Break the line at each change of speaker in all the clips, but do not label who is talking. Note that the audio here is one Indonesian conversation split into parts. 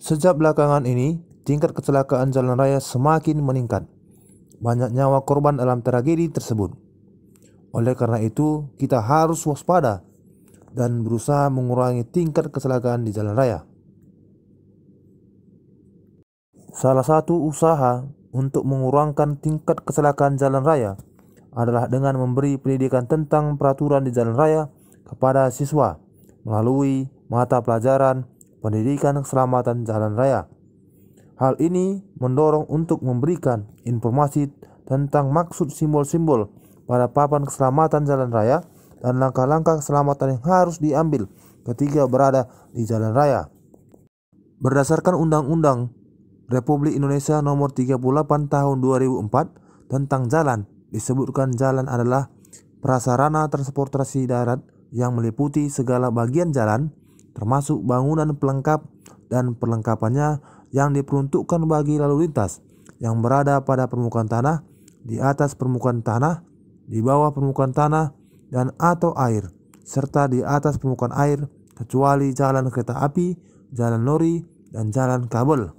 Sejak belakangan ini, tingkat kecelakaan jalan raya semakin meningkat. Banyak nyawa korban dalam tragedi tersebut. Oleh karena itu, kita harus waspada dan berusaha mengurangi tingkat kecelakaan di jalan raya. Salah satu usaha untuk mengurangkan tingkat kecelakaan jalan raya adalah dengan memberi pendidikan tentang peraturan di jalan raya kepada siswa melalui mata pelajaran pendidikan keselamatan jalan raya. Hal ini mendorong untuk memberikan informasi tentang maksud simbol-simbol pada papan keselamatan jalan raya dan langkah-langkah keselamatan yang harus diambil ketika berada di jalan raya. Berdasarkan Undang-Undang Republik Indonesia Nomor 38 Tahun 2004 tentang jalan, disebutkan jalan adalah prasarana transportasi darat yang meliputi segala bagian jalan termasuk bangunan pelengkap dan perlengkapannya yang diperuntukkan bagi lalu lintas yang berada pada permukaan tanah, di atas permukaan tanah, di bawah permukaan tanah, dan atau air, serta di atas permukaan air, kecuali jalan kereta api, jalan lori, dan jalan kabel.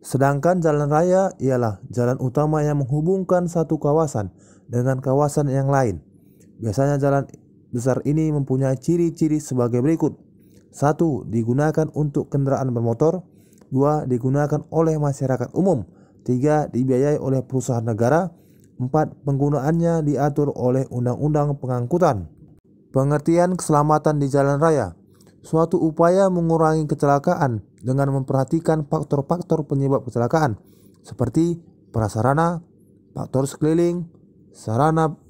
Sedangkan jalan raya ialah jalan utama yang menghubungkan satu kawasan dengan kawasan yang lain. Biasanya jalan besar ini mempunyai ciri-ciri sebagai berikut. Satu, digunakan untuk kendaraan bermotor. Dua, digunakan oleh masyarakat umum. Tiga, dibiayai oleh perusahaan negara. Empat, penggunaannya diatur oleh undang-undang pengangkutan. Pengertian keselamatan di jalan raya suatu upaya mengurangi kecelakaan dengan memperhatikan faktor-faktor penyebab kecelakaan seperti prasarana, faktor sekeliling, sarana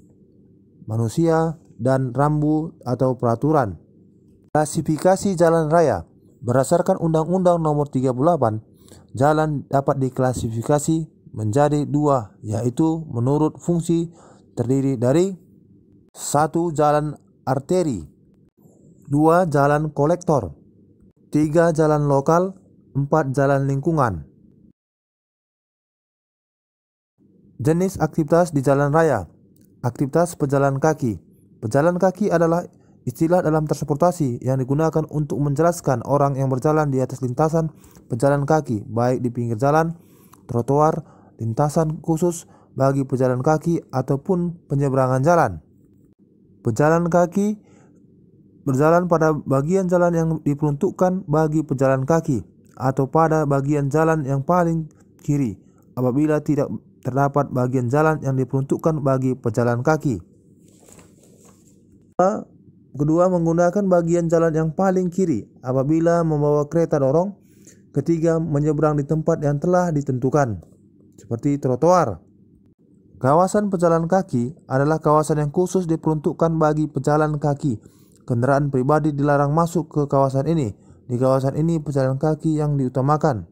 manusia, dan rambu atau peraturan. Klasifikasi jalan raya berdasarkan Undang-Undang Nomor 38, jalan dapat diklasifikasi menjadi dua, yaitu menurut fungsi terdiri dari satu jalan arteri, dua jalan kolektor, tiga jalan lokal, empat jalan lingkungan. Jenis aktivitas di jalan raya, aktivitas pejalan kaki. Pejalan kaki adalah Istilah dalam transportasi yang digunakan untuk menjelaskan orang yang berjalan di atas lintasan pejalan kaki, baik di pinggir jalan, trotoar, lintasan khusus bagi pejalan kaki, ataupun penyeberangan jalan. Pejalan kaki berjalan pada bagian jalan yang diperuntukkan bagi pejalan kaki atau pada bagian jalan yang paling kiri apabila tidak terdapat bagian jalan yang diperuntukkan bagi pejalan kaki. Kedua, menggunakan bagian jalan yang paling kiri apabila membawa kereta dorong. Ketiga, menyeberang di tempat yang telah ditentukan, seperti trotoar. Kawasan pejalan kaki adalah kawasan yang khusus diperuntukkan bagi pejalan kaki. Kendaraan pribadi dilarang masuk ke kawasan ini. Di kawasan ini, pejalan kaki yang diutamakan.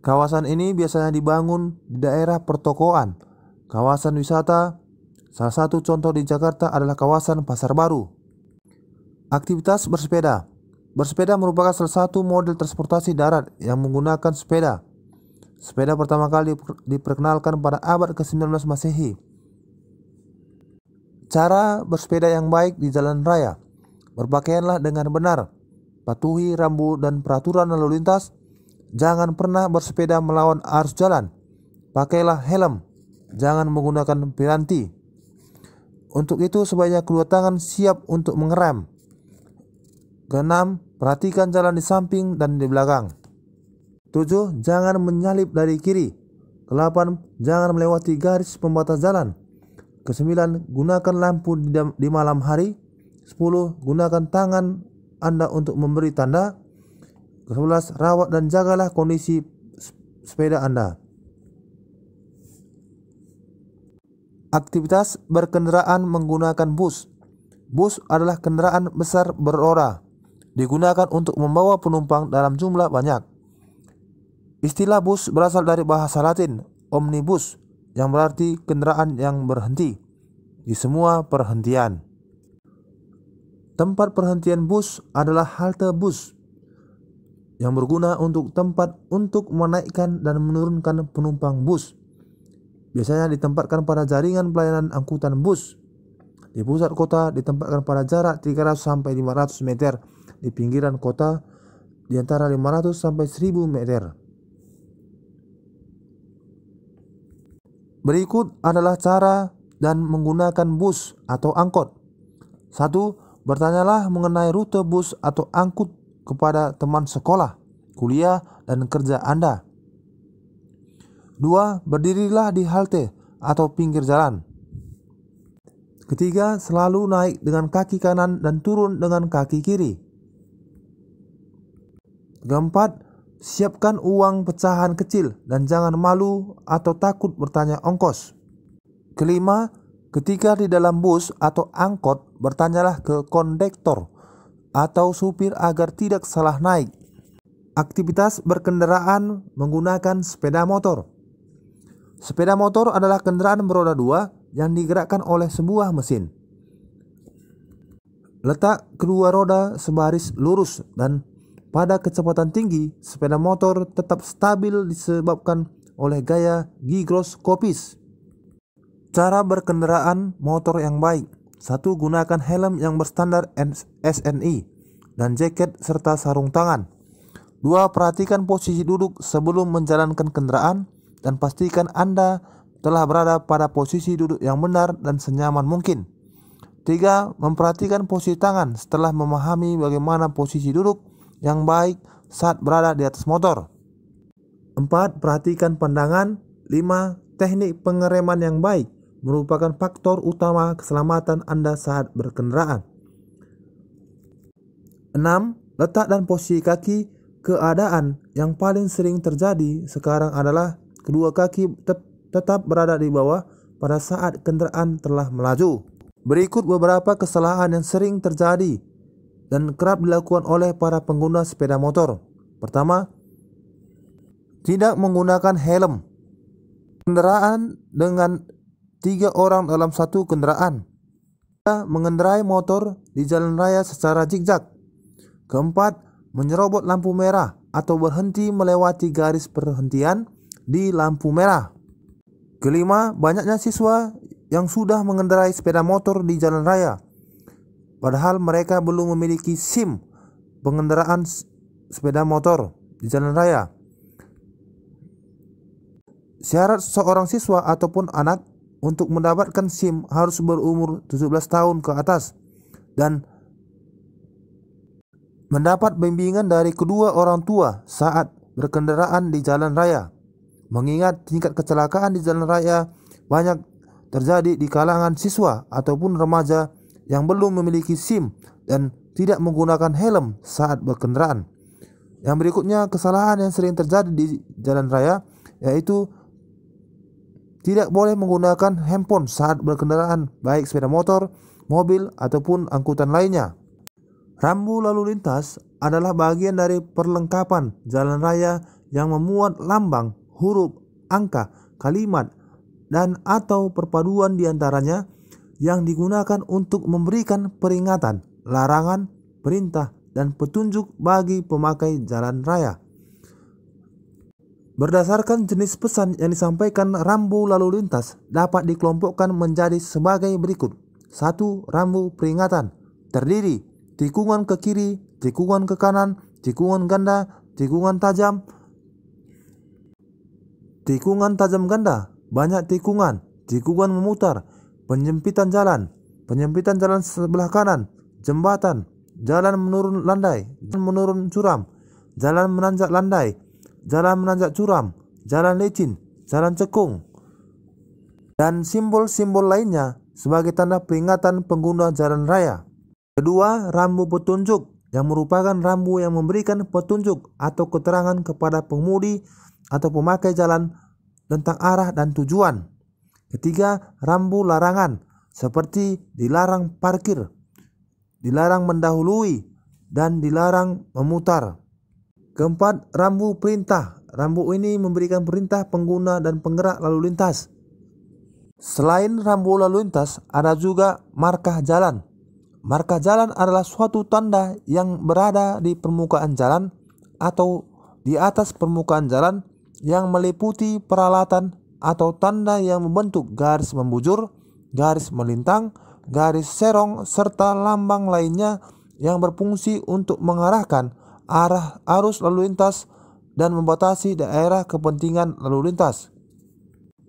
Kawasan ini biasanya dibangun di daerah pertokoan, kawasan wisata. Salah satu contoh di Jakarta adalah kawasan Pasar Baru. Aktivitas bersepeda. Bersepeda merupakan salah satu model transportasi darat yang menggunakan sepeda. Sepeda pertama kali diperkenalkan pada abad ke-19 Masehi. Cara bersepeda yang baik di jalan raya. Berpakaianlah dengan benar. Patuhi rambu dan peraturan lalu lintas. Jangan pernah bersepeda melawan arus jalan. Pakailah helm. Jangan menggunakan piranti. Untuk itu sebanyak kedua tangan siap untuk mengerem. Keenam, perhatikan jalan di samping dan di belakang. Tujuh, jangan menyalip dari kiri. Kelapan, jangan melewati garis pembatas jalan. Kesembilan, gunakan lampu di, malam hari. Sepuluh, gunakan tangan Anda untuk memberi tanda. Kesebelas, rawat dan jagalah kondisi sepeda Anda. Aktivitas berkendaraan menggunakan bus. Bus adalah kendaraan besar berora digunakan untuk membawa penumpang dalam jumlah banyak. Istilah bus berasal dari bahasa Latin omnibus yang berarti kendaraan yang berhenti di semua perhentian. Tempat perhentian bus adalah halte bus yang berguna untuk tempat untuk menaikkan dan menurunkan penumpang bus. Biasanya ditempatkan pada jaringan pelayanan angkutan bus. Di pusat kota ditempatkan pada jarak 300 sampai 500 meter di pinggiran kota di antara 500 sampai 1000 meter. Berikut adalah cara dan menggunakan bus atau angkot. Satu, Bertanyalah mengenai rute bus atau angkut kepada teman sekolah, kuliah, dan kerja Anda. Dua, Berdirilah di halte atau pinggir jalan. Ketiga, selalu naik dengan kaki kanan dan turun dengan kaki kiri. Keempat, siapkan uang pecahan kecil dan jangan malu atau takut bertanya ongkos. Kelima, ketika di dalam bus atau angkot, bertanyalah ke kondektor atau supir agar tidak salah naik. Aktivitas berkendaraan menggunakan sepeda motor. Sepeda motor adalah kendaraan beroda dua yang digerakkan oleh sebuah mesin. Letak kedua roda sebaris lurus dan pada kecepatan tinggi, sepeda motor tetap stabil disebabkan oleh gaya gigroskopis. Cara berkendaraan motor yang baik. satu, Gunakan helm yang berstandar SNI dan jaket serta sarung tangan. Dua, Perhatikan posisi duduk sebelum menjalankan kendaraan dan pastikan Anda telah berada pada posisi duduk yang benar dan senyaman mungkin. Tiga, Memperhatikan posisi tangan setelah memahami bagaimana posisi duduk yang baik saat berada di atas motor. 4. Perhatikan pandangan. 5. Teknik pengereman yang baik merupakan faktor utama keselamatan Anda saat berkendaraan. 6. Letak dan posisi kaki keadaan yang paling sering terjadi sekarang adalah kedua kaki te tetap berada di bawah pada saat kendaraan telah melaju. Berikut beberapa kesalahan yang sering terjadi dan kerap dilakukan oleh para pengguna sepeda motor. Pertama, tidak menggunakan helm. Kendaraan dengan tiga orang dalam satu kendaraan. Kita mengendarai motor di jalan raya secara zigzag. Keempat, menyerobot lampu merah atau berhenti melewati garis perhentian di lampu merah. Kelima, banyaknya siswa yang sudah mengendarai sepeda motor di jalan raya Padahal mereka belum memiliki SIM pengendaraan sepeda motor di jalan raya. Syarat seorang siswa ataupun anak untuk mendapatkan SIM harus berumur 17 tahun ke atas dan mendapat bimbingan dari kedua orang tua saat berkendaraan di jalan raya. Mengingat tingkat kecelakaan di jalan raya banyak terjadi di kalangan siswa ataupun remaja yang belum memiliki SIM dan tidak menggunakan helm saat berkendaraan. Yang berikutnya, kesalahan yang sering terjadi di jalan raya yaitu tidak boleh menggunakan handphone saat berkendaraan, baik sepeda motor, mobil, ataupun angkutan lainnya. Rambu lalu lintas adalah bagian dari perlengkapan jalan raya yang memuat lambang, huruf, angka, kalimat, dan atau perpaduan diantaranya antaranya yang digunakan untuk memberikan peringatan, larangan, perintah, dan petunjuk bagi pemakai jalan raya. Berdasarkan jenis pesan yang disampaikan rambu lalu lintas dapat dikelompokkan menjadi sebagai berikut. satu, Rambu peringatan terdiri tikungan ke kiri, tikungan ke kanan, tikungan ganda, tikungan tajam. Tikungan tajam ganda, banyak tikungan, tikungan memutar, penyempitan jalan, penyempitan jalan sebelah kanan, jembatan, jalan menurun landai, jalan menurun curam, jalan menanjak landai, jalan menanjak curam, jalan licin, jalan cekung, dan simbol-simbol lainnya sebagai tanda peringatan pengguna jalan raya. Kedua, rambu petunjuk yang merupakan rambu yang memberikan petunjuk atau keterangan kepada pengemudi atau pemakai jalan tentang arah dan tujuan. Ketiga, rambu larangan seperti dilarang parkir, dilarang mendahului, dan dilarang memutar. Keempat, rambu perintah. Rambu ini memberikan perintah pengguna dan penggerak lalu lintas. Selain rambu lalu lintas, ada juga markah jalan. Markah jalan adalah suatu tanda yang berada di permukaan jalan atau di atas permukaan jalan yang meliputi peralatan atau tanda yang membentuk garis membujur, garis melintang, garis serong, serta lambang lainnya yang berfungsi untuk mengarahkan arah arus lalu lintas dan membatasi daerah kepentingan lalu lintas.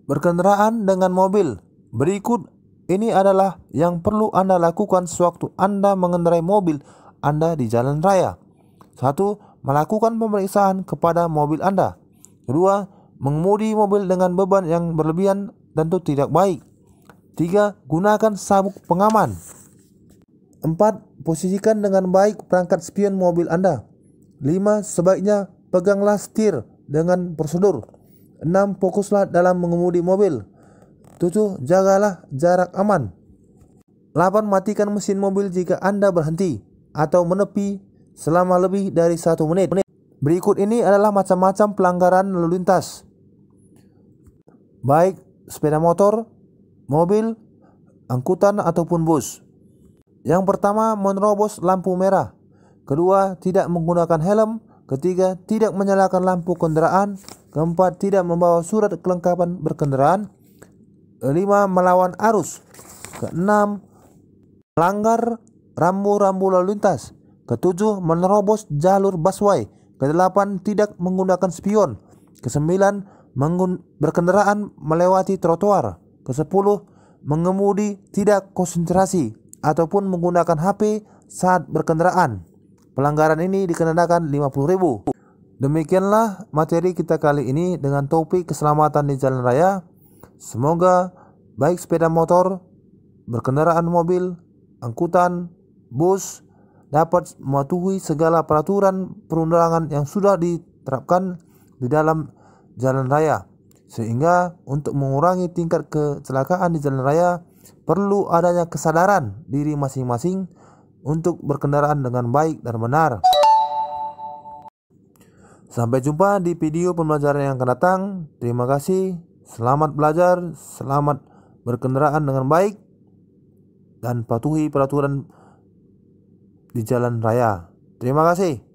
Berkendaraan dengan mobil. Berikut ini adalah yang perlu Anda lakukan sewaktu Anda mengendarai mobil Anda di jalan raya. 1. Melakukan pemeriksaan kepada mobil Anda. 2. Mengemudi mobil dengan beban yang berlebihan tentu tidak baik. 3. Gunakan sabuk pengaman. 4. Posisikan dengan baik perangkat spion mobil Anda. 5. Sebaiknya peganglah setir dengan prosedur. 6. Fokuslah dalam mengemudi mobil. 7. Jagalah jarak aman. 8. Matikan mesin mobil jika Anda berhenti atau menepi selama lebih dari satu menit. Berikut ini adalah macam-macam pelanggaran lalu lintas baik sepeda motor, mobil, angkutan ataupun bus. Yang pertama, menerobos lampu merah. Kedua, tidak menggunakan helm. Ketiga, tidak menyalakan lampu kendaraan. Keempat, tidak membawa surat kelengkapan berkendaraan. Kelima, melawan arus. Keenam, melanggar rambu-rambu lalu lintas. Ketujuh, menerobos jalur busway. Kedelapan, tidak menggunakan spion. Kesembilan, berkendaraan melewati trotoar. ke ke-10 mengemudi tidak konsentrasi ataupun menggunakan HP saat berkendaraan. Pelanggaran ini dikenakan 50.000. Demikianlah materi kita kali ini dengan topik keselamatan di jalan raya. Semoga baik sepeda motor, berkendaraan mobil, angkutan, bus dapat mematuhi segala peraturan perundangan yang sudah diterapkan di dalam jalan raya. Sehingga untuk mengurangi tingkat kecelakaan di jalan raya perlu adanya kesadaran diri masing-masing untuk berkendaraan dengan baik dan benar. Sampai jumpa di video pembelajaran yang akan datang. Terima kasih. Selamat belajar, selamat berkendaraan dengan baik dan patuhi peraturan di jalan raya. Terima kasih.